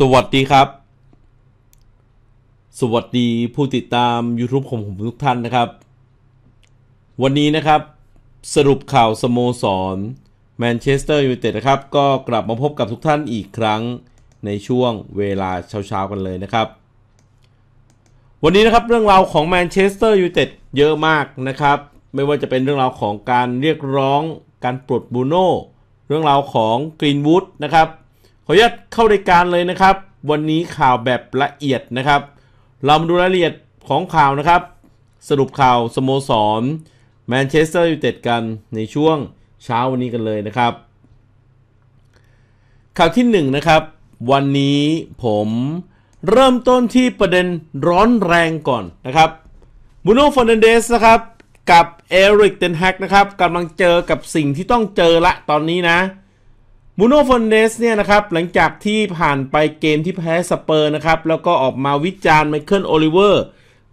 สวัสดีครับ สวัสดีผู้ติดตาม YouTube ของผมทุกท่านนะครับ วันนี้นะครับสรุปข่าวสโมสรแมนเชสเตอร์ยูไนเต็ดนะครับ ก็กลับมาพบกับทุกท่านอีกครั้งในช่วงเวลาเช้าๆกันเลยนะครับ วันนี้นะครับเรื่องราวของแมนเชสเตอร์ยูไนเต็ดเยอะมากนะครับ ไม่ว่าจะเป็นเรื่องราวของการเรียกร้องการปลดบูโน่เรื่องราวของกรีนวูดนะครับขออนุญาตเข้ารายการเลยนะครับ วันนี้ข่าวแบบละเอียดนะครับ เรามาดูรายละเอียดของข่าวนะครับ สรุปข่าวสโมสรแมนเชสเตอร์ยูไนเต็ดกันในช่วงเช้าวันนี้กันเลยนะครับ ข่าวที่1นนะครับวันนี้ผมเริ่มต้นที่ประเด็นร้อนแรงก่อนนะครับบูโน่ฟอนเดนเดสนะครับ กับเอริกเดนแฮกนะครับกำลังเจอกับสิ่งที่ต้องเจอละตอนนี้นะมูโนฟอนเดสเนี่ยนะครับ หลังจากที่ผ่านไปเกมที่แพ้สเปอร์นะครับ แล้วก็ออกมาวิจารณ์ไมเคิลโอลิเวอร์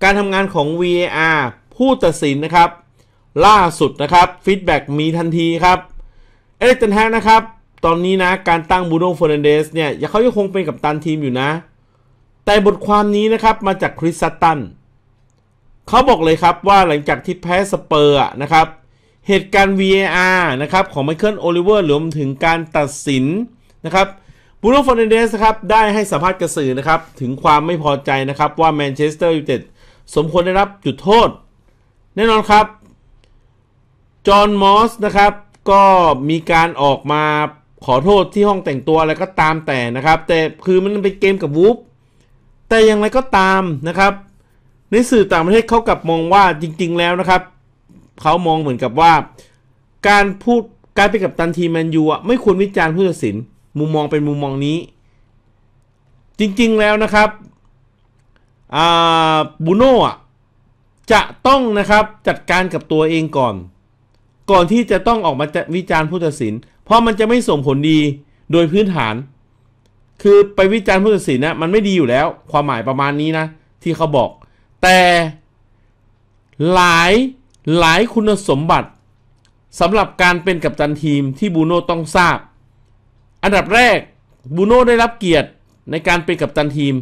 การทำงานของ VAR ผู้ตัดสินนะครับ ล่าสุดนะครับฟีดแบ็กมีทันทีครับเอล็กตันแฮนะครับตอนนี้นะการตั้งบูโนฟอนเดสเนี่ยยังเขายังคงเป็นกับตันทีมอยู่นะ แต่บทความนี้นะครับมาจากคริสตันเขาบอกเลยครับว่าหลังจากที่แพ้สเปอร์นะครับเหตุการณ์ VAR นะครับของไมเคิลโอลิเวอร์รวมถึงการตัดสินนะครับบูโรฟอนเดเดสครับ ได้ให้สัมภาษณ์กระสื่อนะครับถึงความไม่พอใจนะครับว่าแมนเชสเตอร์ยูไนเต็ดสมควรได้รับจุดโทษ แน่นอนครับจอห์นมอสนะครับ ก็มีการออกมาขอโทษที่ห้องแต่งตัวอะไรก็ตามแต่นะครับ แต่คือมันเป็นเกมกับวูฟแต่อย่างไรก็ตามนะครับ ในสื่อต่างประเทศเขากลับมองว่าจริงๆ แล้วนะครับเขามองเหมือนกับว่า การพูดการไปกับตันทีแมนยูอ่ะไม่ควรวิจารณ์ผู้ตัดสินมุมมองเป็นมุมมองนี้ จริงๆแล้วนะครับบูโน่จะต้องนะครับจัดการกับตัวเองก่อน ก่อนที่จะต้องออกมาจะวิจารณ์ผู้ตัดสินเพราะมันจะไม่ส่งผลดีโดยพื้นฐาน คือไปวิจารณ์ผู้ตัดสินนะมันไม่ดีอยู่แล้วความหมายประมาณนี้นะที่เขาบอก แต่หลายหลายคุณสมบัติสำหรับการเป็นกัปตันทีมที่บูโน่ต้องทราบ อันดับแรกบูโน่ได้รับเกียรติ ในการเป็นกัปตันทีม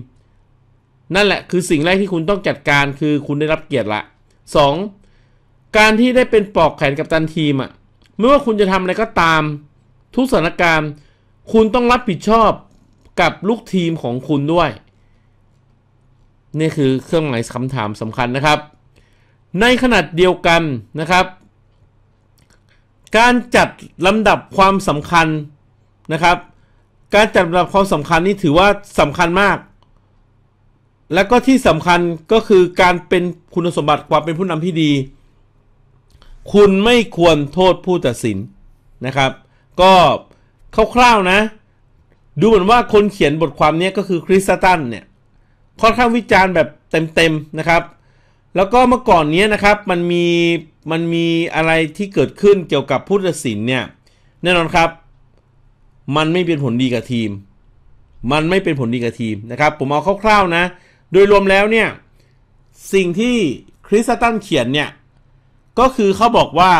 นั่นแหละคือสิ่งแรกที่คุณต้องจัดการคือคุณได้รับเกียรติละ 2. การที่ได้เป็นปอกแขนกัปตันทีมอ่ะไม่ว่าคุณจะทำอะไรก็ตามทุกสถานการณ์ คุณต้องรับผิดชอบกับลูกทีมของคุณด้วย นี่คือเครื่องหมายคำถามสำคัญนะครับในขนาดเดียวกันนะครับ การจัดลำดับความสำคัญนะครับ การจัดลำดับความสำคัญนี่ถือว่าสำคัญมาก และก็ที่สำคัญก็คือการเป็นคุณสมบัติความเป็นผู้นำที่ดี คุณไม่ควรโทษผู้ตัดสินนะครับ ก็คร่าวๆนะ ดูเหมือนว่าคนเขียนบทความนี้ก็คือคริสตันเนี่ยค่อนข้างวิจารณ์แบบเต็มๆนะครับแล้วก็เมื่อก่อนนี้นะครับมันมีมันมีอะไรที่เกิดขึ้นเกี่ยวกับพุทธศิลป์เนี่ย แน่นอนครับ มันไม่เป็นผลดีกับทีม มันไม่เป็นผลดีกับทีมนะครับผมเอาคร่าวๆนะโดยรวมแล้วเนี่ย สิ่งที่คริสตันเขียนเนี่ยก็คือเขาบอกว่า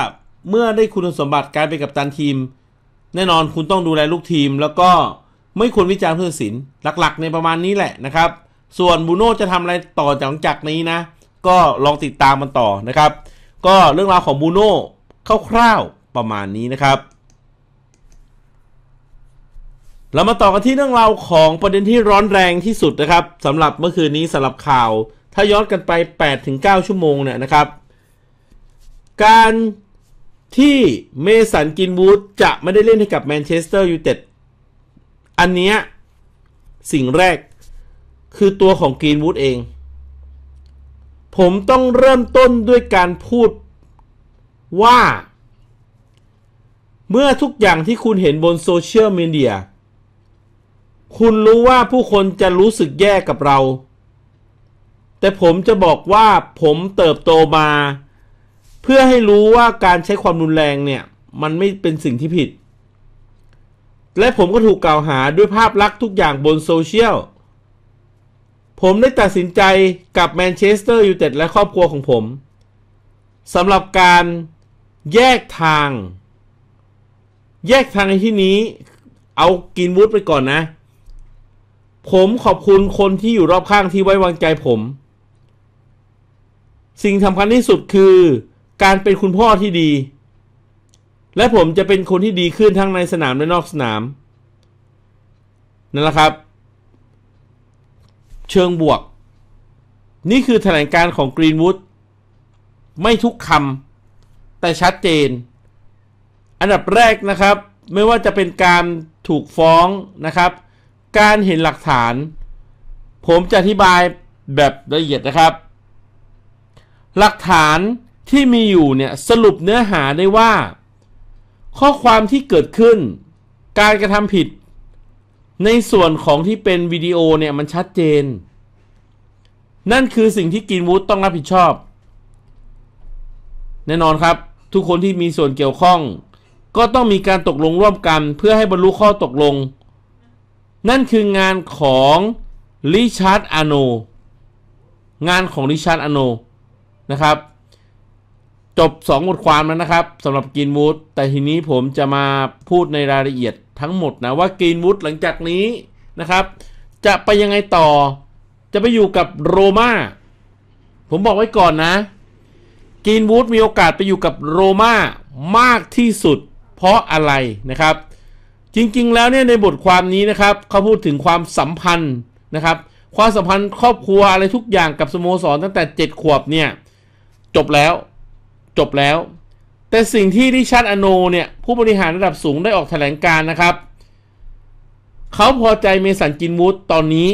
เมื่อได้คุณสมบัติการเป็นกัปตันทีม แน่นอนคุณต้องดูแลลูกทีม แล้วก็ไม่ควรวิจารณ์ผู้ตัดสินหลักๆในประมาณนี้แหละนะครับ ส่วนบูโน่จะทำอะไรต่อจากจากนี้นะก็ลองติดตามมันต่อนะครับ ก็เรื่องราวของบูโน่คร่าวๆประมาณนี้นะครับเรามาต่อกันที่เรื่องราวของประเด็นที่ร้อนแรงที่สุดนะครับสำหรับเมื่อคืนนี้สำหรับข่าวถ้าย้อนกันไป 8-9 ชั่วโมงเนี่ยนะครับ การที่เมสันกินวูดจะไม่ได้เล่นให้กับแมนเชสเตอร์ยูไนเต็ดอันนี้สิ่งแรกคือตัวของกินวูดเองผมต้องเริ่มต้นด้วยการพูด ว่า เมื่อทุกอย่างที่คุณเห็นบน โซเชียลมีเดีย คุณรู้ว่าผู้คนจะรู้สึกแย่กับเรา แต่ผมจะบอกว่าผมเติบโตมา เพื่อให้รู้ว่าการใช้ความรุนแรง เนี่ย มันไม่เป็นสิ่งที่ผิด และผมก็ถูกกล่าวหาด้วยภาพลักษณ์ทุกอย่างบนโซเชียลผมได้ตัดสินใจกับแมนเชสเตอร์ยูไนเต็ดและครอบครัวของผมสำหรับการแยกทาง แยกทางในที่นี้เอากินวูดไปก่อนนะ ผมขอบคุณคนที่อยู่รอบข้างที่ไว้วางใจผม สิ่งสำคัญที่สุดคือการเป็นคุณพ่อที่ดี และผมจะเป็นคนที่ดีขึ้นทั้งในสนามและนอกสนาม นั่นแหละครับเชิงบวก นี่คือแถลงการของกรีนวูด ไม่ทุกคำ แต่ชัดเจน อันดับแรกนะครับ ไม่ว่าจะเป็นการถูกฟ้องนะครับ การเห็นหลักฐาน ผมจะอธิบายแบบละเอียดนะครับ หลักฐานที่มีอยู่เนี่ย สรุปเนื้อหาได้ว่า ข้อความที่เกิดขึ้น การกระทำผิดในส่วนของที่เป็นวิดีโอเนี่ย มันชัดเจน นั่นคือสิ่งที่กินวูดต้องรับผิดชอบ แน่นอนครับ ทุกคนที่มีส่วนเกี่ยวข้อง ก็ต้องมีการตกลงร่วมกันเพื่อให้บรรลุข้อตกลง นั่นคืองานของริชาร์ดอโนงานของริชาร์ดอโนนะครับ จบ2บทความแล้วนะครับสำหรับกินวูดแต่ทีนี้ผมจะมาพูดในรายละเอียดทั้งหมดนะว่ากรีนวูดหลังจากนี้นะครับจะไปยังไงต่อจะไปอยู่กับโรมาผมบอกไว้ก่อนนะกรีนวูดมีโอกาสไปอยู่กับโรมามากที่สุดเพราะอะไรนะครับ จริงๆแล้วเนี่ยในบทความนี้นะครับเขาพูดถึงความสัมพันธ์นะครับ ความสัมพันธ์ครอบครัวอะไรทุกอย่างกับสโมสรตั้งแต่ 7 ขวบเนี่ย จบแล้ว จบแล้วแต่สิ่งที่ริชาร์ดอโนเนี่ยผู้บริหารระดับสูงได้ออกแถลงการนะครับ เขาพอใจเมสันกินวูดตอนนี้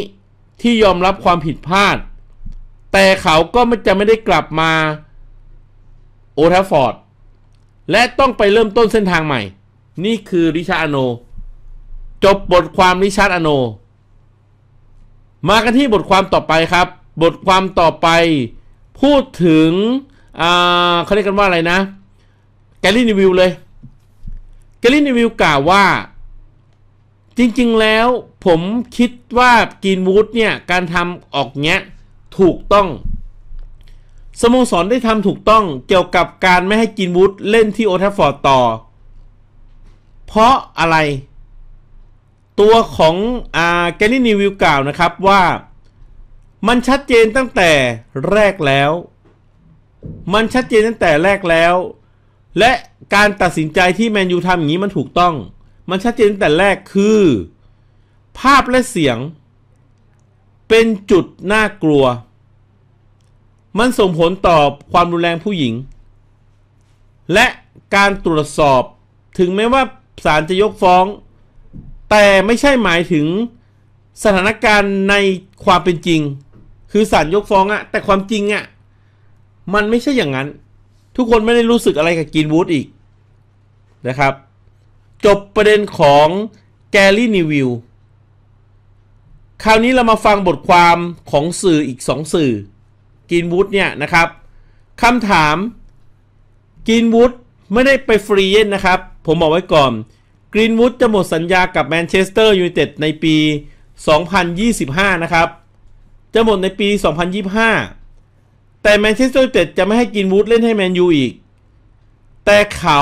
ที่ยอมรับความผิดพลาด แต่เขาก็ไม่จะไม่ได้กลับมาโอทัฟฟอร์ดและต้องไปเริ่มต้นเส้นทางใหม่ นี่คือริชาร์ดอโนจบบทความริชาร์ดอโนมากันที่บทความต่อไปครับ บทความต่อไปพูดถึงเขาเรียกกันว่าอะไรนะแกลลี่นิวิลเลย แกลลี่นิวิลกล่าวว่า จริงๆแล้วผมคิดว่ากีนวูดเนี่ยการทำออกเนี้ยถูกต้องสโมสรได้ทำถูกต้องเกี่ยวกับการไม่ให้กินวูดเล่นที่โอทัฟฟอร์ดต่อ เพราะอะไร ตัวของอแกลลี่นิวิลกล่าวนะครับว่ามันชัดเจนตั้งแต่แรกแล้ว มันชัดเจนตั้งแต่แรกแล้วและการตัดสินใจที่แมนยูทำอย่างนี้มันถูกต้อง มันชัดเจนแต่แรกคือ ภาพและเสียง เป็นจุดน่ากลัว มันส่งผลต่อความรุนแรงผู้หญิง และการตรวจสอบถึงแม้ว่าศาลจะยกฟ้อง แต่ไม่ใช่หมายถึงสถานการณ์ในความเป็นจริง คือศาลยกฟ้องอะแต่ความจริงอะมันไม่ใช่อย่างนั้นทุกคนไม่ได้รู้สึกอะไรกับกินวูดอีกนะครับ จบประเด็นของแกลี่นิวิลคราวนี้เรามาฟังบทความของสื่ออีก 2 สื่อกินวูดเนี่ยนะครับคำถามกินวูดไม่ได้ไปฟรีเยนนะครับ ผมบอกไว้ก่อนกรีนวูดจะหมดสัญญากับแมนเชสเตอร์ยูไนเต็ดในปี 2025 นะครับ จะหมดในปี 2025แต่แมนเชสเตอร์ยูไนเต็ดจะไม่ให้กินวูดเล่นให้แมนยูอีก แต่เขา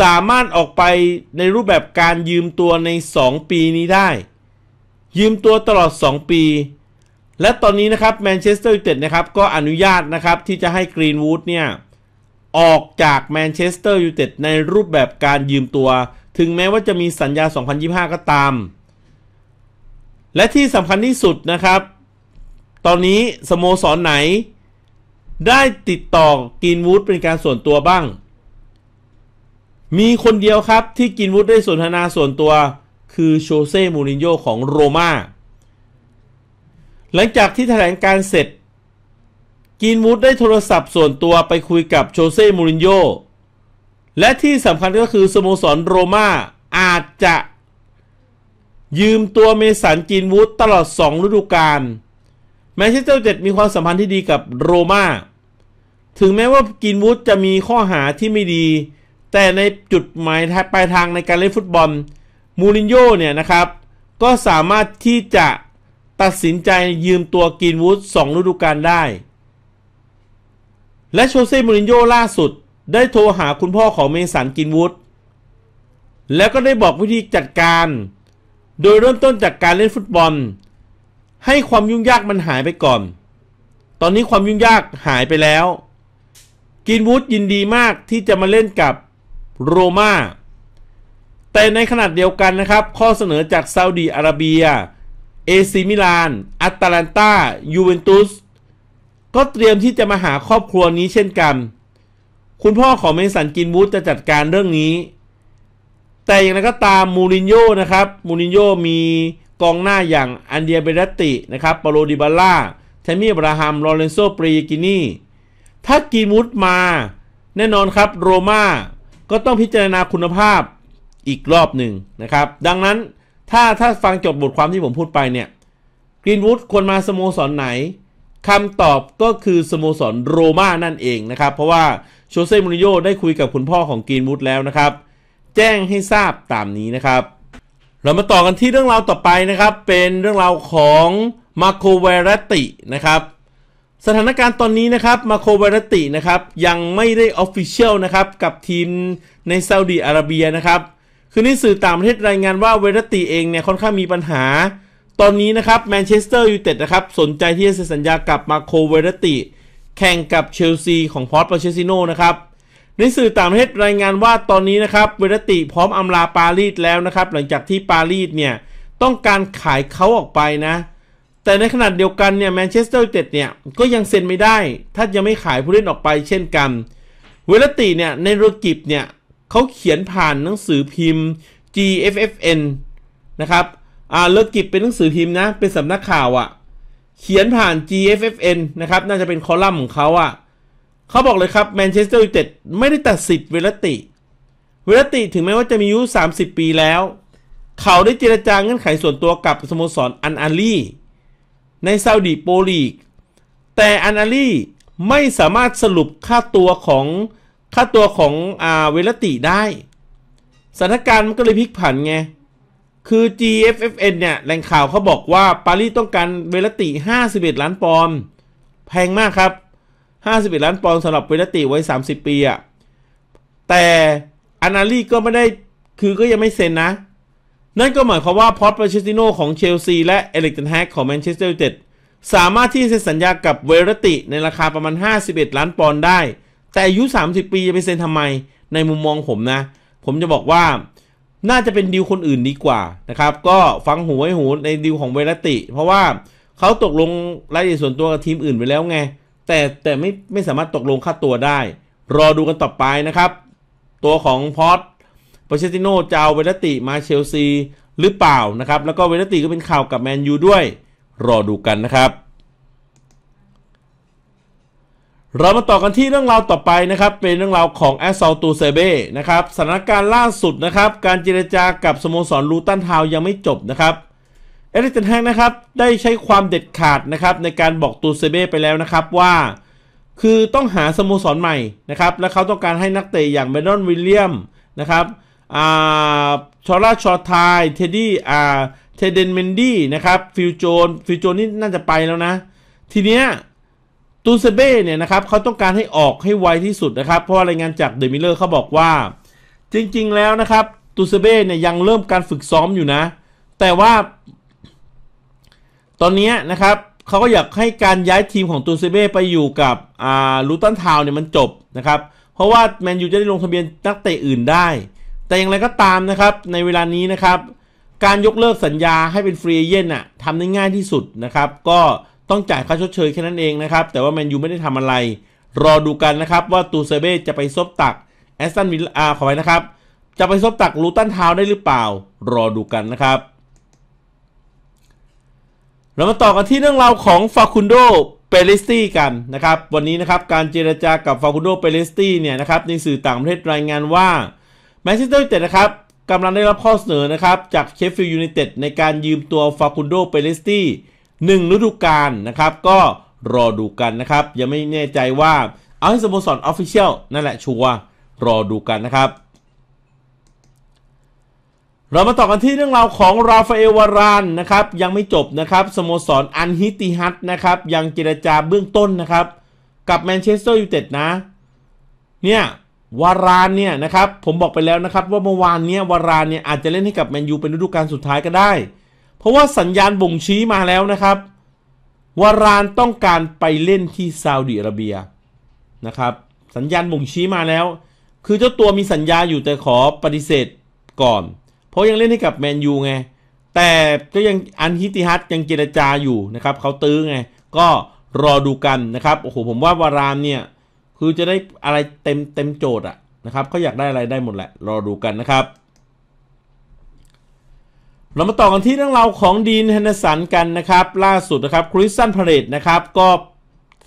สามารถออกไปในรูปแบบการยืมตัวใน 2 ปีนี้ได้ ยืมตัวตลอด 2 ปี และตอนนี้นะครับแมนเชสเตอร์ยูไนเต็ดนะครับก็อนุญาตนะครับที่จะให้กรีนวูดเนี่ย ออกจากแมนเชสเตอร์ยูไนเต็ดในรูปแบบการยืมตัว ถึงแม้ว่าจะมีสัญญา 2025 ก็ตาม และที่สำคัญที่สุดนะครับ ตอนนี้สโมสรไหนได้ติดต่อกิีนวูดเป็นการส่วนตัวบ้าง มีคนเดียวครับที่กินวูดได้สนทนาส่วนตัวคือโชเซ่ มูรินโญ่ของโรมา่า หลังจากที่แถลงการเสร็จกินวูดได้โทรศัพท์ส่วนตัวไปคุยกับโชเซ่ มูรินโญ่ และที่สำคัญก็คือสโมสรโรม่าอาจจะ ยืมตัวเมสันกินวูดตลอด 2 ฤดูกาลแมนเชสเตอร์เจ็ดมีความสัมพันธ์ที่ดีกับโรมา่า ถึงแม้ว่ากินวูดจะมีข้อหาที่ไม่ดี แต่ในจุดหมายปลายทางในการเล่นฟุตบอล มูรินโญ่เนี่ยนะครับ ก็สามารถที่จะตัดสินใจยืมตัวกินวูดสองฤดูกาลได้ และโชเซ่มูรินโญ่ล่าสุดได้โทรหาคุณพ่อของเมสันกินวูดแล้วก็ได้บอกวิธีจัดการ โดยเริ่มต้นจากการเล่นฟุตบอลให้ความยุ่งยากมันหายไปก่อน ตอนนี้ความยุ่งยากหายไปแล้ว กินวูดยินดีมากที่จะมาเล่นกับโรมาแต่ในขนาดเดียวกันนะครับ ข้อเสนอจากซาอุดีอาระเบีย เอซิมิลานอัตแลนตายูเวนตุส ก็เตรียมที่จะมาหาครอบครัวนี้เช่นกัน คุณพ่อของเมสันกินวูดจะจัดการเรื่องนี้ แต่อย่างไรก็ตาม มูรินโญ่ นะครับ มูรินโญ่มีกองหน้าอย่างอันเดียเบรตินะครับปาโลดิบาล่า แทมี่บราฮัมลอเรนโซ ปรีกินีถ้ากีมุตมา แน่นอนครับ โรม่าก็ต้องพิจารณาคุณภาพอีกรอบหนึ่งนะครับ ดังนั้นถ้าถ้าฟังจบบทความที่ผมพูดไปเนี่ยกรีนวูดควรมาสโมสรไหน คำตอบก็คือสโมสรโรม่านั่นเองนะครับ เพราะว่าโชเซ่มูริโยได้คุยกับคุณพ่อของกรีนวูดแล้วนะครับ แจ้งให้ทราบตามนี้นะครับเรามาต่อกันที่เรื่องราวต่อไปนะครับเป็นเรื่องราวของมาโคเวรตินะครับ สถานการณ์ตอนนี้นะครับมาโคเวรตินะครับยังไม่ได้ออฟฟิเชียลนะครับกับทีมในซาอุดีอาระเบียนะครับ คือีนสื่อต่างประเทศรายงานว่าเวรติเองเนี่ยค่อนข้างมีปัญหา ตอนนี้นะครับแมนเชสเตอร์ยูไนเต็ดนะครับสนใจที่จะเซ็นสัญญากับมาโคเวรติ แข่งกับเชลซีของพอร์ตปาเชซิโนนะครับในสื่อต่างประเทศรายงานว่าตอนนี้นะครับเวรติพร้อมอำลาปารีสแล้วนะครับหลังจากที่ปารีสเนี่ยต้องการขายเขาออกไปนะ แต่ในขณะเดียวกันเนี่ยแมนเชสเตอร์ยูเต็ดเนี่ยก็ยังเซ็นไม่ได้ ถ้ายังไม่ขายผู้เล่นออกไปเช่นกัน เวรติเนี่ยในโรกิบเนี่ยเขาเขียนผ่านหนังสือพิมพ์ GFFN นะครับอ่าเลิกิบเป็นหนังสือพิมพ์นะเป็นสำนักข่าวอะ่ะเขียนผ่าน GFFN นะครับน่าจะเป็นคอลัมน์ของเขาอะ่ะเขาบอกเลยครับ แมนเชสเตอร์ยูไนเต็ดไม่ได้ตัดสิทธิ์เวลติ เวลติถึงแม้ว่าจะมีอายุ 30 ปีแล้ว เขาได้เจรจาเงื่อนไขส่วนตัวกับสโมสรอันอาลีในซาอุดีโปลีก แต่อันอาลีไม่สามารถสรุปค่าตัวของค่าตัวของอาเวลติได้สถานการณ์มันก็เลยพลิกผันไง คือ GFFN เนี่ยแหล่งข่าวเขาบอกว่า ปารีสต้องการเวลติ 51 ล้านปอนด์แพงมากครับ51 ล้านปอนด์สำหรับเวลติไว้ 30 ปีอะแต่อานาลีก็ไม่ได้คือก็ยังไม่เซ็นนะ นั่นก็หมายความว่าพอตป์เชสติโนของเชลซีและเอลิกตันแฮกของแมนเชสเตอร์ยูไนเต็ดสามารถที่จะเซ็นสัญญากับเวรติในราคาประมาณ 51 ล้านปอนด์ได้ แต่อายุ 30 ปีจะไปเซ็นทำไมในมุมมองผมนะ ผมจะบอกว่าน่าจะเป็นดีลคนอื่นดีกว่านะครับ ก็ฟังหูไว้หูในดีลของเวรติ เพราะว่าเขาตกลงรายละเอียดส่วนตัวกับทีมอื่นไปแล้วไงแต่แต่ไม่ไม่สามารถตกลงค่าตัวได้ รอดูกันต่อไปนะครับ ตัวของพอตปาเชติโนจะเอาเวลติมาเชลซีหรือเปล่านะครับแล้วก็เวลติก็เป็นข่าวกับแมนยูด้วย รอดูกันนะครับ เรามาต่อกันที่เรื่องราวต่อไปนะครับ เป็นเรื่องราวของแอสซอลตูเซเบ้นะครับสถานการณ์ล่าสุดนะครับ การเจรจากับสโมสรลูตันทาวยังไม่จบนะครับเอริกเนแฮงนะครับได้ใช้ความเด็ดขาดนะครับในการบอกตูเซเบ้ไปแล้วนะครับว่า คือต้องหาสโมสรใหม่นะครับและเขาต้องการให้นักเตะอย่างเมดอนวิลเลียมนะครับอ่าชอร่าชอทายเทดดี้อ่าเทเดนเมนดี้นะครับฟิลโจนฟิลโจนนี่น่าจะไปแล้วนะ ทีเนี้ยตูเซเบ้เนี่ยนะครับเขาต้องการให้ออกให้ไวที่สุดนะครับเพราะรายงานจากเดมิเลอร์เขาบอกว่า จริงๆแล้วนะครับตูเซเบ้เนี่ยยังเริ่มการฝึกซ้อมอยู่นะ แต่ว่าตอนนี้นะครับเขาก็อยากให้การย้ายทีมของตูเซเบ้ไปอยู่กับอ่าลูตันทาวเนี่ยมันจบนะครับเพราะว่าแมนยูจะได้ลงทะเบียนนักเตะอื่นได้ แต่อย่างไรก็ตามนะครับในเวลานี้นะครับ การยกเลิกสัญญาให้เป็นฟรีเอเจนต์น่ะทำได้ง่ายที่สุดนะครับก็ต้องจ่ายค่าชดเชยแค่นั้นเองนะครับ แต่ว่าแมนยูไม่ได้ทำอะไร รอดูกันนะครับว่าตูเซเบ้จะไปซบตักแอสตันวิลล่าขอไว้นะครับจะไปซบตักลูตันทาวได้หรือเปล่า รอดูกันนะครับเรามาต่อกันที่เรื่องราวของฟาคุนโดเปเลสตี้กันนะครับ วันนี้นะครับการเจรจากับฟาคุนโดเปเลสตี้เนี่ยนะครับในสื่อต่างประเทศรายงานว่าแมนเชสเตอร์ยูไนเต็ดนะครับกำลังได้รับข้อเสนอนะครับจากเชฟฟิลด์ยูไนเต็ดในการยืมตัวฟาคุนโดเปเลสตี้หนึ่งฤดูกาลนะครับ ก็รอดูกันนะครับยังไม่แน่ใจว่า เอาให้สโมสรออฟฟิเชียล นั่นแหละชัวรอดูกันนะครับเรามาต่อกันที่เรื่องราวของราฟาเอลวารานนะครับยังไม่จบนะครับ สโมสร อันฮิติฮัตนะครับยังเจรจาเบื้องต้นนะครับ กับแมนเชสเตอร์ยูไนเต็ดนะ เนี่ยวารานเนี่ยนะครับผมบอกไปแล้วนะครับว่าเมื่อวานเนี้ยวารานเนี่ยอาจจะเล่นให้กับแมนยูเป็นฤดูกาลสุดท้ายก็ได้ เพราะว่าสัญญาณบ่งชี้มาแล้วนะครับวารานต้องการไปเล่นที่ซาอุดิอาระเบียนะครับสัญญาณบ่งชี้มาแล้ว คือเจ้าตัวมีสัญญาอยู่แต่ขอปฏิเสธก่อนเพราะยังเล่นให้กับแมนยูไง แต่ก็ยังอันฮิติฮัตยังเจรจาอยู่นะครับ เขาตื้อไง ก็รอดูกันนะครับ โอ้โห ผมว่าวารามเนี่ย คือจะได้อะไรเต็มเต็มโจทย์อะนะครับเขาอยากได้อะไรได้หมดแหละ รอดูกันนะครับ เรามาต่อกันที่เรื่องราวของดีนเฮนสันกันนะครับ ล่าสุดนะครับคริสตันพาเลตนะครับ ก็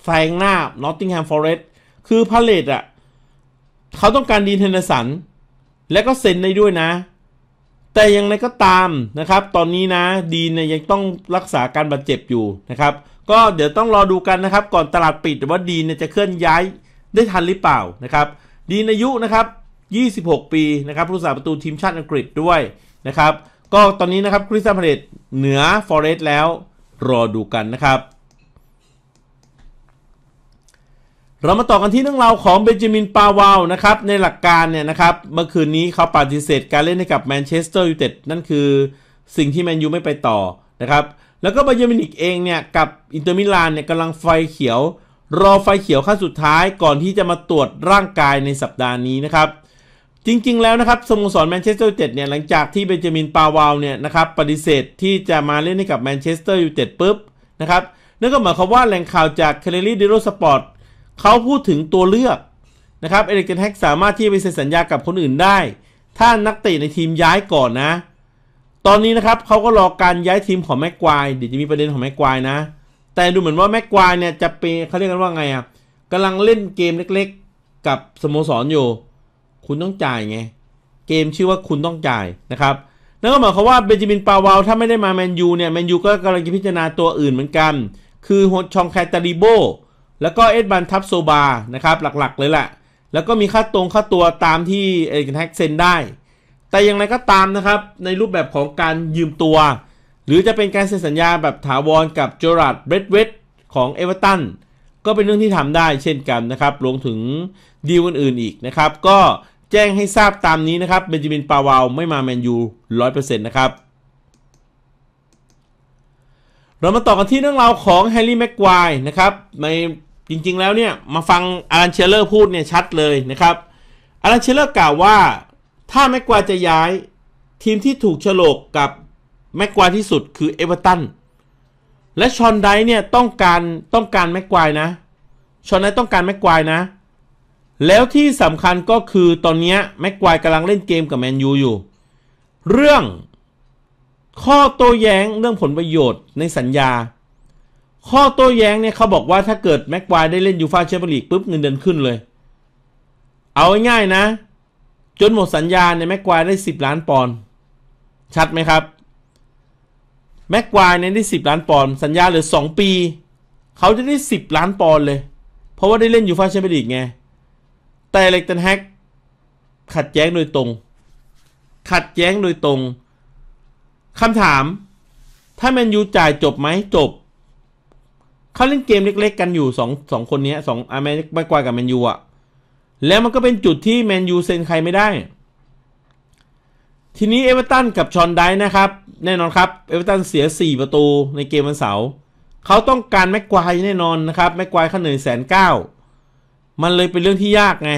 แซงหน้านอตติงแฮมฟอร์เรสต์คือพาเลตอะเขาต้องการดีนเฮนสัน และก็เซ็นได้ด้วยนะแต่อย่างไรก็ตามนะครับ ตอนนี้นะ ดีนเนี่ยยังต้องรักษาการบาดเจ็บอยู่นะครับ ก็เดี๋ยวต้องรอดูกันนะครับก่อนตลาดปิดว่าดีนเนี่ยจะเคลื่อนย้าย ได้ทันหรือเปล่านะครับ ดีนอายุนะครับ 26 ปีนะครับผู้สาประตูทีมชาติอังกฤษด้วยนะครับ ก็ตอนนี้นะครับคริสตัเพเลตเหนือฟอเรสต์แล้วรอดูกันนะครับเรามาต่อกันที่เรื่องราวของเบนจามินปาวาวนะครับ ในหลักการเนี่ยนะครับ เมื่อคืนนี้เขาปฏิเสธ การเล่นให้กับแมนเชสเตอร์ยูไนเต็ดนั่นคือสิ่งที่แมนยูไม่ไปต่อนะครับ แล้วก็บนจามินกเองเนี่ยกับอินเตอร์มิลานเนี่ยกำลังไฟเขียว รอไฟเขียวขั้นสุดท้ายก่อนที่จะมาตรวจร่างกายในสัปดาห์นี้นะครับ จริงๆแล้วนะครับสโมสรแมนเชสเตอร์ยูไนเต็ดเนี่ยหลังจากที่เบนจามินปาวาวเนี่ยนะครับปฏิเสธที่จะมาเล่นให้กับแมนเชสเตอร์ยูไนเต็ดปุ๊บนะครับนั่นก็หมายความว่าแหล่งข่าวจากเคเลรี่ดิโรสปอร์ตเขาพูดถึงตัวเลือกนะครับเอริกเทนแฮกสามารถที่จะไปเซ็นสัญญากับคนอื่นได้ ถ้านักเตะในทีมย้ายก่อนนะ ตอนนี้นะครับเขาก็รอการย้ายทีมของแม็กควายเดี๋ยวจะมีประเด็นของแม็กควายนะ แต่ดูเหมือนว่าแม็กควายเนี่ยจะเป็นเขาเรียกกันว่าไงอ่ะกำลังเล่นเกมเล็กๆ กับ สโมสรอยู่คุณต้องจ่ายไง เกมชื่อว่าคุณต้องจ่ายนะครับนั่นก็หมายความว่าเบนจามินปาวาวถ้าไม่ได้มาแมนยูเนี่ยแมนยูก็กำลังจะพิจารณาตัวอื่นเหมือนกันคือชองแคตาริโบแล้วก็เอ็ดบันทับโซบานะครับหลักๆ เลยแหละ แล้วก็มีค่าตรงค่าตัวตามที่เอเกนแท็กเซ็นได้ แต่อย่างไรก็ตามนะครับในรูปแบบของการยืมตัว หรือจะเป็นการเซ็นสัญญาแบบถาวรกับจอร์ดเบรดเวดของเอเวอร์ตันก็เป็นเรื่องที่ทำได้เช่นกันนะครับรวมถึงดีลอื่นๆอีกนะครับ ก็แจ้งให้ทราบตามนี้นะครับเบนจามินปาวาวไม่มาแมนยูร้อยเปอร์เซ็นต์นะครับเรามาต่อกันที่เรื่องราวของแฮร์รี่แม็กควายนะครับในจริงๆ แล้วเนี่ยมาฟังอารันเชลเลอร์พูดเนี่ยชัดเลยนะครับอารันเชลเลอร์กล่าวว่าถ้าแม็กควาจะย้ายทีมที่ถูกฉลกกับแม็กควาที่สุดคือเอเวอร์ตันและชอนไดเนี่ยต้องการต้องการแม็กควายนะชอนไดต้องการแม็กควายนะ แล้วที่สำคัญก็คือตอนนี้แม็กควายกำลังเล่นเกมกับแมนยูอยู่เรื่องข้อโต้แย้งเรื่องผลประโยชน์ในสัญญาข้อโต้แย้งเนี่ยเขาบอกว่าถ้าเกิดแม็กควายได้เล่นยูฟาแชมเปี้ยนลีกปุ๊บเงินเดือนขึ้นเลย เอาง่ายๆนะ จนหมดสัญญาเนี่ยแม็กควายได้ 10 ล้านปอนด์ชัดไหมครับแม็กควายเนี่ยได้ 10 ล้านปอนด์สัญญาเหลือ2ปีเขาจะได้ 10 ล้านปอนด์เลย เพราะว่าได้เล่นยูฟาแชมเปี้ยนลีกไงแต่เล็กตันแฮกขัดแย้งโดยตรง ขัดแย้งโดยตรงคำถามถ้าแมนยูจ่ายจบไหมจบเขาเล่นเกมเล็กๆกันอยู่สองสองคนนี้สองอารแมนมากว่ากับแมนยูอ่ะ แล้วมันก็เป็นจุดที่แมนยูเซ็นใครไม่ได้ ทีนี้เอเวอร์ตันกับชอนไดนะครับ แน่นอนครับเอเวอร์ตันเสีย 4 ประตู ในเกมวันเสาร์เขาต้องการแม็กควายแน่นอนนะครับ แม็กควายค่าเหนื่อยแสนเก้ามันเลยเป็นเรื่องที่ยากไง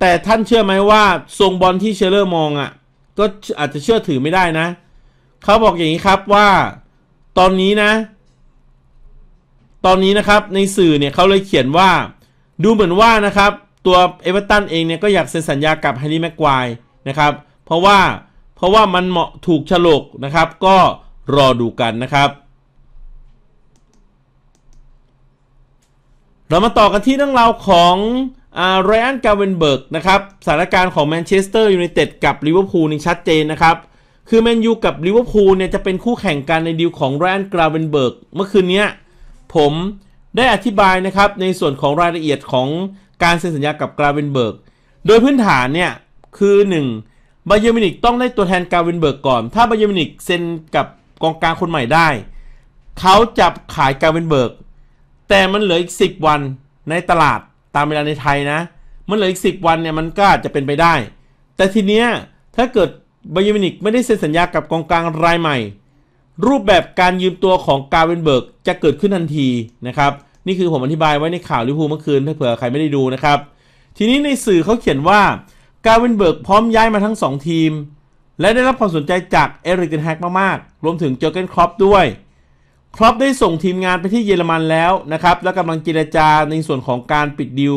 แต่ท่านเชื่อไหมว่า ทรงบอลที่เชลเลอร์มองอะ่ะ ก็อาจจะเชื่อถือไม่ได้นะเขาบอกอย่างนี้ครับว่าตอนนี้นะตอนนี้นะครับในสื่อเนี่ยเขาเลยเขียนว่าดูเหมือนว่านะครับตัวเอเวอร์ตันเองเนี่ยก็อยากเซ็นสัญญากับแฮร์รี่แม็กควายนะครับเพราะว่าเพราะว่ามันเหมาะถูกฉลกนะครับก็รอดูกันนะครับ เรามาต่อกันที่เรื่องราวของไรอันกาเวนเบิร์กนะครับสถานการณ์ของแมนเชสเตอร์ยูไนเต็ดกับลิเวอร์พูลนี่ชัดเจนนะครับคือแมนยูกับลิเวอร์พูลเนี่ยจะเป็นคู่แข่งกันในดีลของไรอันกาเวนเบิร์กเมื่อคืนนี้ผมได้อธิบายนะครับในส่วนของรายละเอียดของการเซ็นสัญญากับกราเวนเบิร์กโดยพื้นฐานเนี่ยคือ 1. บาเยอร์มินิกต้องได้ตัวแทนกราเวนเบิร์กก่อน ถ้าบาเยอร์มินิกเซ็นกับกองกลางคนใหม่ได้เขาจะขายกราเวนเบิร์กแต่มันเหลืออีก 10 วันในตลาดตามเวลาในไทยนะมันเหลืออีก 10 วันเนี่ยมันก็อาจจะเป็นไปได้ แต่ทีเนี้ยถ้าเกิดบาเยอร์มินิกไม่ได้เซ็นสัญญากับกองกลางรายใหม่รูปแบบการยืมตัวของกาเวนเบิร์กจะเกิดขึ้นทันทีนะครับนี่คือผมอธิบายไว้ในข่าวลิพูเมื่อคืนถ้าเผื่อใครไม่ได้ดูนะครับทีนี้ในสื่อเขาเขียนว่ากาเวนเบิร์กพร้อมย้ายมาทั้ง 2 ทีม และได้รับความสนใจจากเอริกเดนแฮกมากๆรวมถึงเจอเกนครอปด้วยครอปได้ส่งทีมงานไปที่เยอรมันแล้วนะครับและกำลังเจรจาในส่วนของการปิดดิว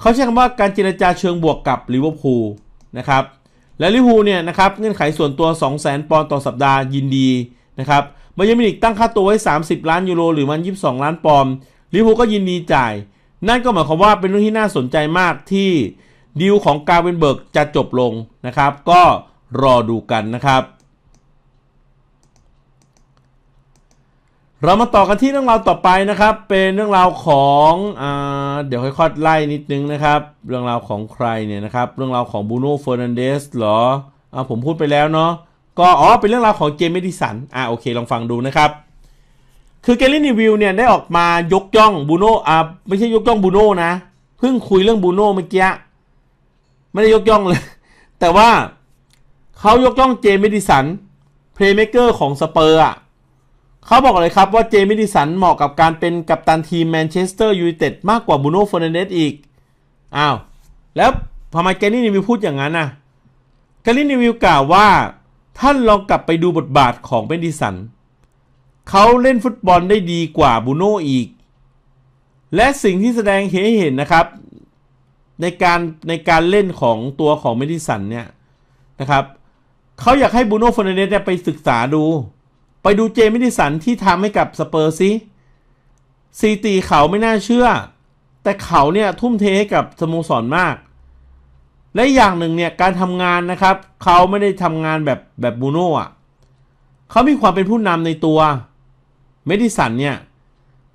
เขาใช้คำว่าการเจรจาเชิงบวกกับลิเวอร์พูลนะครับและลิเวอร์พูลเนี่ยนะครับเงื่อนไขส่วนตัว 200,000ปอนด์ต่อสัปดาห์ยินดีนะครับบาเยอร์มิวนิกตั้งค่าตัวไว้ 30 ล้านยูโร หรือมัน 22 ล้านปอนด์ลิเวอร์พูลก็ยินดีจ่าย นั่นก็หมายความว่าเป็นเรื่องที่น่าสนใจมากที่ดีลของกาเวนเบิร์กจะจบลงนะครับ ก็รอดูกันนะครับ เรามาต่อกันที่เรื่องราวต่อไปนะครับ เป็นเรื่องราวของอเดี๋ยวค่อยๆไล่นิดนึงนะครับ เรื่องราวของใครเนี่ยนะครับ เรื่องราวของบูโน่เฟอร์นันเดสเหรออผมพูดไปแล้วเนาะก็อ๋อเป็นเรื่องราวของเจมส์เมดิสัน อ่าโอเคลองฟังดูนะครับ คือเกลลี่นิวิลเนี่ยได้ออกมายกย่องบูโน่ อ่าไม่ใช่ยกย่องบูโน่นะ เพิ่งคุยเรื่องบูโน่เมื่อกี้ ไม่ได้ยกย่องเลย แต่ว่าเขายกย่องเจมิดิสัน เพลย์เมเกอร์ของสเปอร์อ่ะเขาบอกเลยครับว่าเจมิดิสันเหมาะกับการเป็นกัปตันทีมแมนเชสเตอร์ยูไนเต็ดมากกว่าบูโน่เฟอร์นันเดสอีก อ้าวแล้วทำไมแกนี่นิวิวพูดอย่างนั้นน่ะแกนี่นิวิวกล่าวว่าท่านลองกลับไปดูบทบาทของเบนดิสัน เขาเล่นฟุตบอลได้ดีกว่าบูโน่อีก และสิ่งที่แสดงให้เห็นนะครับ ในการ ในการเล่นของตัวของเบนดิสันเนี่ยนะครับเขาอยากให้บูโน่ฟอนเนตไปศึกษาดู ไปดูเจมิดิสันที่ทำให้กับสเปอร์ซิซีตีเขาไม่น่าเชื่อ แต่เขาเนี่ยทุ่มเทให้กับสโมสรมากและอย่างหนึ่งเนี่ยการทำงานนะครับเขาไม่ได้ทำงานแบบแบบบูโน่อะเขามีความเป็นผู้นำในตัวเมดิสันเนี่ย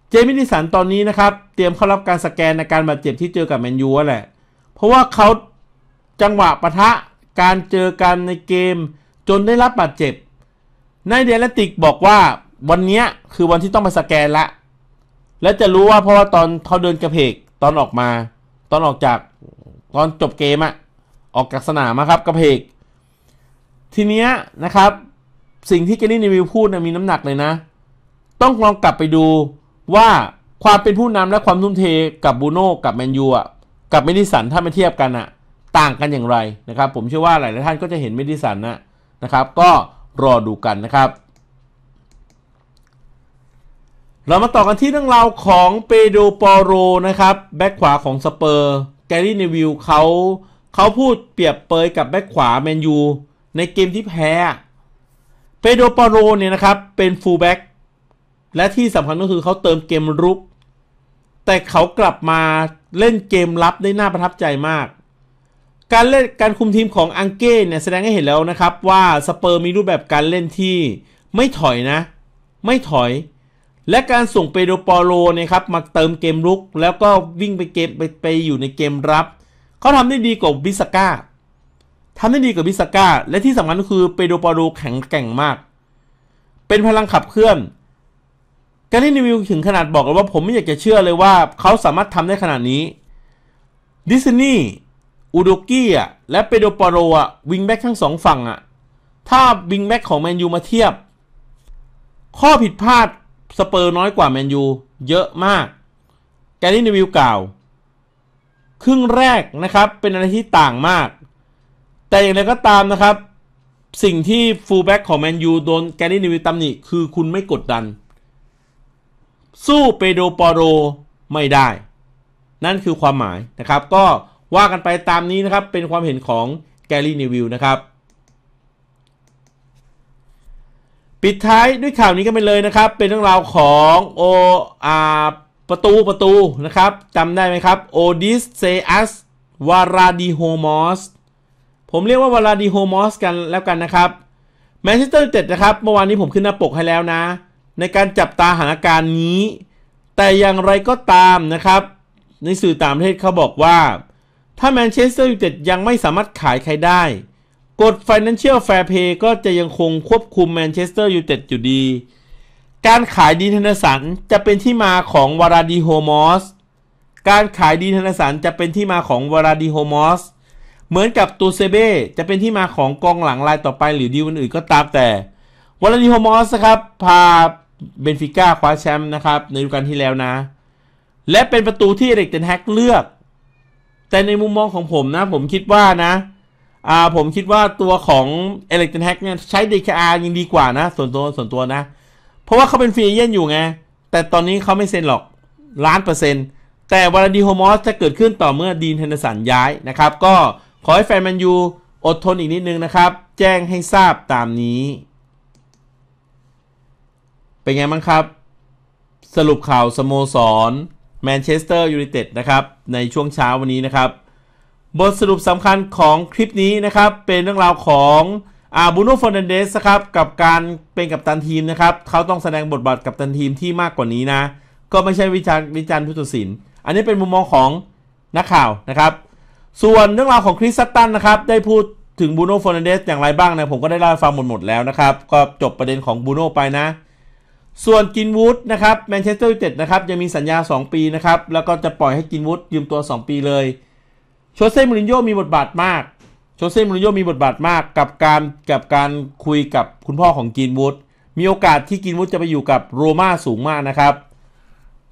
เจมิดิสันตอนนี้นะครับเตรียมเข้ารับการสแกนในการบาดเจ็บที่เจอกับแมนยูแหละ เพราะว่าเขาจังหวะปะทะการเจอกันในเกม จนได้รับบาดเจ็บนายเดลติกบอกว่าวันนี้คือวันที่ต้องไปสแกนละและจะรู้ว่าเพราะว่าตอนเขาเดินกระเพกตอนออกมา ตอนออกจากตอนจบเกมอ่ะออกจากสนามครับ กระเพกทีเนี้ยนะครับสิ่งที่เจนนี่นิวิวพูดนะมีน้ำหนักเลยนะ ต้องลองกลับไปดูว่าความเป็นผู้นำและความทุ่มเท กับบูโน่กับแมนยูอ่ะ กับเมดิสันถ้ามาเทียบกันอ่ะต่างกันอย่างไรนะครับ ผมเชื่อว่าหลายท่านก็จะเห็นเมดิสันนะนะครับ ก็รอดูกันนะครับ เรามาต่อกันที่เรื่องราวของเปโดปอโรนะครับ แบ็คขวาของสเปอร์แกรี่เนวิลเขาเขาพูดเปรียบเปยกับแบ็คขวาแมนยู ในเกมที่แพ้เปโดปาโรเนี่ยนะครับเป็นฟูลแบ็กและที่สำคัญก็คือเขาเติมเกมรุก แต่เขากลับมาเล่นเกมรับได้น่าประทับใจมาก การเล่นการคุมทีมของอังเก้เนี่ยแสดงให้เห็นแล้วนะครับว่า สเปอร์มีรูปแบบการเล่นที่ไม่ถอยนะ ไม่ถอย และการส่งเปโดปาโรนะครับมาเติมเกมรุกแล้วก็วิ่งไปเกมไปไปอยู่ในเกมรับเขาทำได้ดีกว่าบิสก้าทำได้ดีกว่าบิสก้า และที่สำคัญคือเปโดปารูแข็งแกร่งมาก เป็นพลังขับเคลื่อนการเ่นิวิวถึงขนาดบอกเลยว่าผมไม่อยากจะเชื่อเลยว่าเขาสามารถทำได้ขนาดนี้ ดิสนีย์อูดดกี้อ่ะและเปโดปารรอ่ะวิงแบ็กทั้งสองฝั่งอ่ะถ้าวิงแบ็กของแมนยูมาเทียบ ข้อผิดพลาดสเปอร์น้อยกว่าแมนยูเยอะมากแกนี่นิวิวกล่าวครึ่งแรกนะครับ เป็นอะไรที่ต่างมาก แต่อย่างไรก็ตามนะครับสิ่งที่ฟูลแบ็กของแมนยูโดนแกนี่นิวิตัมนี่คือคุณไม่กดดันสู้เปโดปอโรไม่ได้ นั่นคือความหมายนะครับ ก็ว่ากันไปตามนี้นะครับ เป็นความเห็นของแกรี่นิวิลนะครับ ปิดท้ายด้วยข่าวนี้กันไปเลยนะครับ เป็นเรื่องราวของโออาประตูประตูนะครับจำได้ไหมครับโอดิสเซอัสวาราดิโฮมอสผมเรียกว่าวาราดิโฮมอสกันแล้วกันนะครับแมนเชสเตอร์เจ็ดนะครับเมื่อวานนี้ผมขึ้นหน้าปกให้แล้วนะ ในการจับตาหาการนี้ แต่อย่างไรก็ตามนะครับ ในสื่อต่างประเทศเขาบอกว่า ถ้าแมนเชสเตอร์ยูไนเต็ดยังไม่สามารถขายใครได้กฎ Financial Fair Play ก็จะยังคงควบคุมแมนเชสเตอร์ยูไนเต็ดอยู่ดีการขายดีธนสันจะเป็นที่มาของวาราดีโฮมอส การขายดีธนสันจะเป็นที่มาของวาราดีโฮมอส เหมือนกับตูเซเบ้จะเป็นที่มาของกองหลังรายต่อไปหรือดีวลอื่นก็ตามแต่วาราดีโฮมอสครับ พาเบนฟิก้าคว้าแชมป์นะครับ ในฤดูกาลที่แล้วนะ และเป็นประตูที่เอริกเทนแฮกเลือก แต่ในมุมมองของผมนะ ผมคิดว่านะอ่าผมคิดว่าตัวของเอเล็กเทนแฮกเนี่ยใช้เด r ร์ยังดีกว่านะ ส่วนตัวส่วนตัวนะเพราะว่าเขาเป็นฟรีเอเย่นอยู่ไง แต่ตอนนี้เขาไม่เซ็นหรอกล้านเปอร์เซ็นต์แต่วาลาดิโฮมอสจะเกิดขึ้นต่อเมื่อดีนเทนสันย้ายนะครับ ก็ขอให้แฟนแมนยูอดทนอีกนิดนึงนะครับ แจ้งให้ทราบตามนี้ เป็นไงบ้างครับ สรุปข่าวสโมสรแมนเชสเตอร์ยูไนเต็ดนะครับ ในช่วงเช้าวันนี้นะครับ บทสรุปสำคัญของคลิปนี้นะครับ เป็นเรื่องราวของอาบูโน่ฟอนเดนเดสครับกับการเป็นกัปตันทีมนะครับ เขาต้องแสดงบทบาทกัปตันทีมที่มากกว่านี้นะ ก็ไม่ใช่วิจารณ์วิจารณ์ผู้ตัดสิน อันนี้เป็นมุมมองของนักข่าวนะครับ ส่วนเรื่องราวของคริสตัตันนะครับได้พูดถึงบูโน่ฟอนเดนเดสอย่างไรบ้างนะผมก็ได้เล่าฟังหมดหมดแล้วนะครับก็จบประเด็นของบูโน่ไปนะ ส่วนกินวูดนะครับแมนเชสเตอร์ยูไนเต็ดนะครับยังมีสัญญา 2 ปีนะครับแล้วก็จะปล่อยให้กินวูดยืมตัว 2 ปีเลยโชเซ่มูรินโญ่มีบทบาทมากโชเซ่มูรินโญ่มีบทบาทมากกับการกับการคุยกับคุณพ่อของกินวูดมีโอกาสที่กินวูดจะไปอยู่กับโรม่าสูงมากนะครับ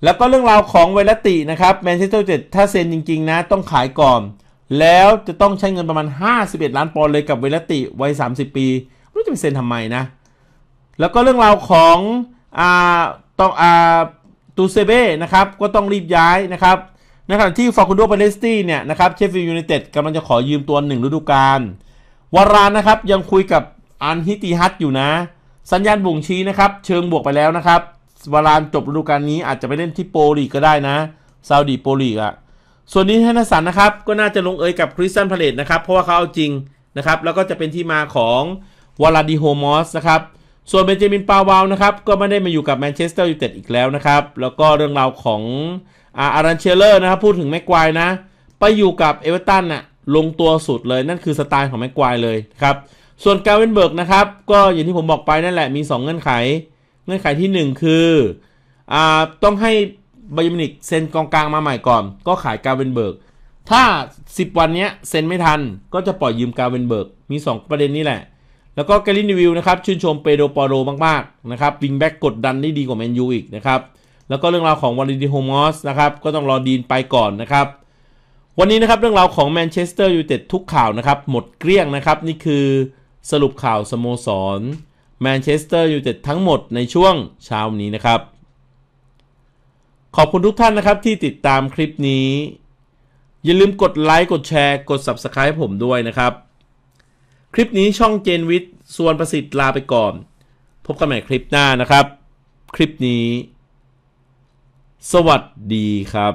แล้วก็เรื่องราวของเวลตินะครับแมนเชสเตอร์เจ็ดถ้าเซ็นจริงๆนะต้องขายก่อน แล้วจะต้องใช้เงินประมาณ 51 ล้านปอนด์เลยกับเวลติวัย30ปีบปี รู้จะไปเซ็นทำไมนะ แล้วก็เรื่องราวของอ่าต้องอ่าตูเซเบ้นะครับ ก็ต้องรีบย้ายนะครับในขณะที่ฟาคูนโดปาเลสตีเนี่ยนะครับเชฟฟิลด์ยูไนเต็ดกำลังจะขอยืมตัวหนึ่งฤดูกาลวารานนะครับ ยังคุยกับ อันฮิติฮัตอยู่นะ สัญญาณบ่งชี้นะครับ เชิงบวกไปแล้วนะครับวารานจบฤดูกาลนี้อาจจะไปเล่นที่โปลีก็ได้นะซาอุดีโปลีกอะส่วนนี้ธนสันนะครับ ก็น่าจะลงเอยกับคริสตันพาเลตนะครับ เพราะว่าเขาเอาจริงนะครับแล้วก็จะเป็นที่มาของวาลาดิโฮมอสนะครับส่วนเบนจามินปาวาวนะครับก็ไม่ได้มาอยู่กับแมนเชสเตอร์ยูไนเต็ดอีกแล้วนะครับแล้วก็เรื่องราวของอารันเชลเลอร์นะครับ พูดถึงแม็กควายนะ ไปอยู่กับเอเวอเรตันน่ะลงตัวสุดเลยนั่นคือสไตล์ของแม็กควายเลยครับ ส่วนกาเวนเบิร์กนะครับ ก็อย่างที่ผมบอกไปนั่นแหละมี 2 เงื่อนไข เงื่อนไขที่ 1 คืออ่าต้องให้บายมินิกเซ็นกองกลางมาใหม่ก่อน ก็ขายกาเวนเบิร์กถ้า 10 วันนี้เซ็นไม่ทัน ก็จะปล่อยยืมกาเวนเบิร์กมี 2 ประเด็นนี้แหละ แล้วก็แกลินดิวิลนะครับชื่นชมเปโดปอโรมาก ๆ นะครับวิงแบ็กกดดันได้ดีกว่าแมนยูอีกนะครับแล้วก็เรื่องราวของวอลิดิโฮมอสนะครับ ก็ต้องรอดีนไปก่อนนะครับ วันนี้นะครับเรื่องราวของแมนเชสเตอร์ยูไนเต็ดทุกข่าวนะครับ หมดเกลี้ยงนะครับ นี่คือสรุปข่าวสโมสรแมนเชสเตอร์ยูไนเต็ดทั้งหมดในช่วงเช้านี้นะครับ ขอบคุณทุกท่านนะครับที่ติดตามคลิปนี้ อย่าลืมกดไลค์กดแชร์กด Subscribe ผมด้วยนะครับ คลิปนี้ช่องเจนวิทย์ส่วนประสิทธิ์ลาไปก่อน พบกันใหม่คลิปหน้านะครับ คลิปนี้สวัสดีครับ